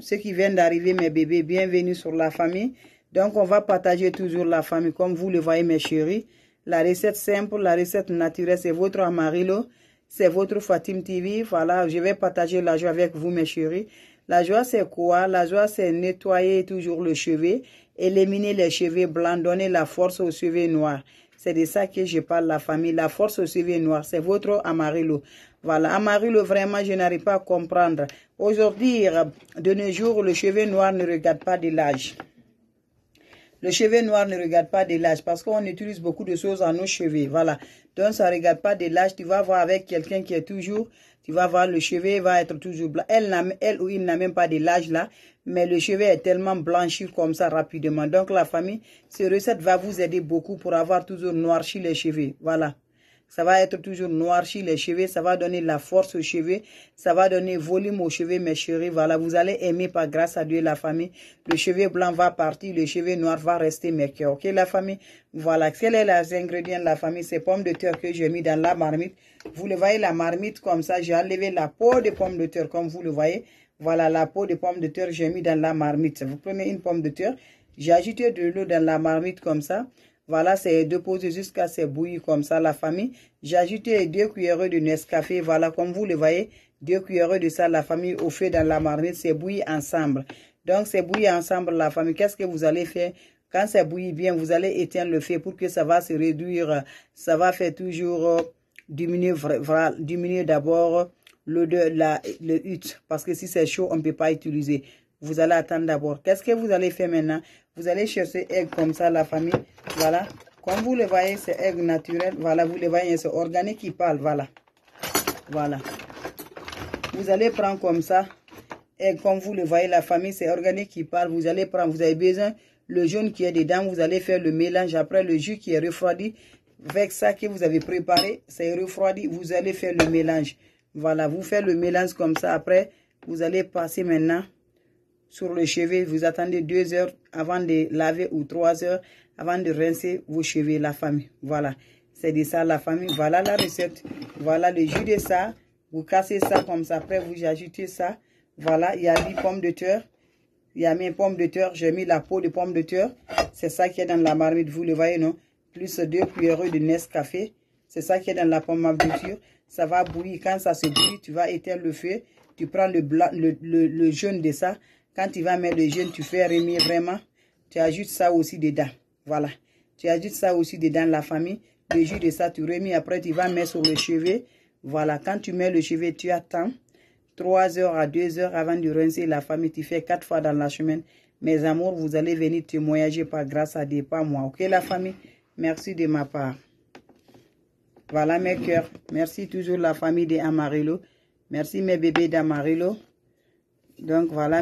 ceux qui viennent d'arriver, mes bébés, bienvenue sur la famille. Donc, on va partager toujours la famille, comme vous le voyez, mes chéris. La recette simple, la recette naturelle, c'est votre amarillo, c'est votre Fatim TV. Voilà, je vais partager la joie avec vous, mes chéris. La joie, c'est quoi La joie, c'est nettoyer toujours le chevet, éliminer les cheveux blancs, donner la force aux cheveux noirs. C'est de ça que je parle, la famille. La force au chevet noir, C'est votre Amarillo. Voilà, Amarillo, vraiment, je n'arrive pas à comprendre. Aujourd'hui, de nos jours, le chevet noir ne regarde pas de l'âge. Le chevet noir ne regarde pas de l'âge parce qu'on utilise beaucoup de choses à nos cheveux. Voilà. Donc, ça ne regarde pas de l'âge. Tu vas voir avec quelqu'un qui est toujours tu vas voir, le chevet va être toujours blanc. Elle, elle ou il n'a même pas de l'âge là, mais le chevet est tellement blanchi comme ça rapidement. Donc la famille, cette recette va vous aider beaucoup pour avoir toujours noirci les cheveux. Voilà. Ça va être toujours chez les cheveux. Ça va donner la force aux cheveux. Ça va donner volume aux cheveux, mes chéris. Voilà, vous allez aimer par grâce à Dieu la famille. Le cheveu blanc va partir. Le cheveu noir va rester, mes cœurs. Ok, la famille Voilà, quels sont les ingrédients de la famille Ces pommes de terre que j'ai mis dans la marmite. Vous le voyez, la marmite comme ça. J'ai enlevé la peau des pommes de terre, comme vous le voyez. Voilà, la peau de pommes de terre, que j'ai mis dans la marmite. Vous prenez une pomme de terre. J'ai ajouté de l'eau dans la marmite comme ça. Voilà, c'est déposé jusqu'à c'est bouille comme ça, la famille. J'ai ajouté deux cuillères de Nescafé. Voilà, comme vous le voyez, deux cuillères de ça, la famille, au feu dans la marmite. C'est bouilli ensemble. Donc, c'est bouilli ensemble, la famille. Qu'est-ce que vous allez faire Quand c'est bouilli bien, vous allez éteindre le feu pour que ça va se réduire. Ça va faire toujours euh, diminuer, diminuer d'abord l'odeur, la, le hut. Parce que si c'est chaud, on ne peut pas utiliser. Vous allez attendre d'abord. Qu'est-ce que vous allez faire maintenant Vous allez chercher un comme ça, la famille. Voilà. Comme vous le voyez, c'est aigle naturel. Voilà, vous le voyez, c'est organique qui parle. Voilà. Voilà. Vous allez prendre comme ça. Et comme vous le voyez, la famille, c'est organique qui parle. Vous allez prendre, vous avez besoin, le jaune qui est dedans, vous allez faire le mélange. Après, le jus qui est refroidi, avec ça que vous avez préparé, c'est refroidi, vous allez faire le mélange. Voilà, vous faites le mélange comme ça. Après, vous allez passer maintenant sur le chevet, vous attendez deux heures avant de laver ou trois heures avant de rincer vos cheveux, la famille. Voilà, c'est de ça la famille. Voilà la recette. Voilà le jus de ça. Vous cassez ça comme ça. Après, vous ajoutez ça. Voilà, il y a des pommes de terre. Il y a mes pommes de terre. J'ai mis la peau de pommes de terre. C'est ça qui est dans la marmite, vous le voyez, non? Plus deux cuillères de Nescafé. C'est ça qui est dans la pomme à bouture. Ça va bouillir. Quand ça se bouille, tu vas éteindre le feu. Tu prends le, blanc, le, le, le jaune de ça. Quand tu vas mettre le jeûne, tu fais remis vraiment. Tu ajoutes ça aussi dedans. Voilà. Tu ajoutes ça aussi dedans, la famille. Le jus de ça, tu remis. Après, tu vas mettre sur le chevet. Voilà. Quand tu mets le chevet, tu attends. 3 heures à 2 heures avant de rincer la famille. Tu fais 4 fois dans la semaine. Mes amours, vous allez venir témoigner par grâce à des pas moi. Ok, la famille? Merci de ma part. Voilà mes cœurs. Merci toujours la famille des Amarillo. Merci mes bébés d'Amarillo. Donc voilà.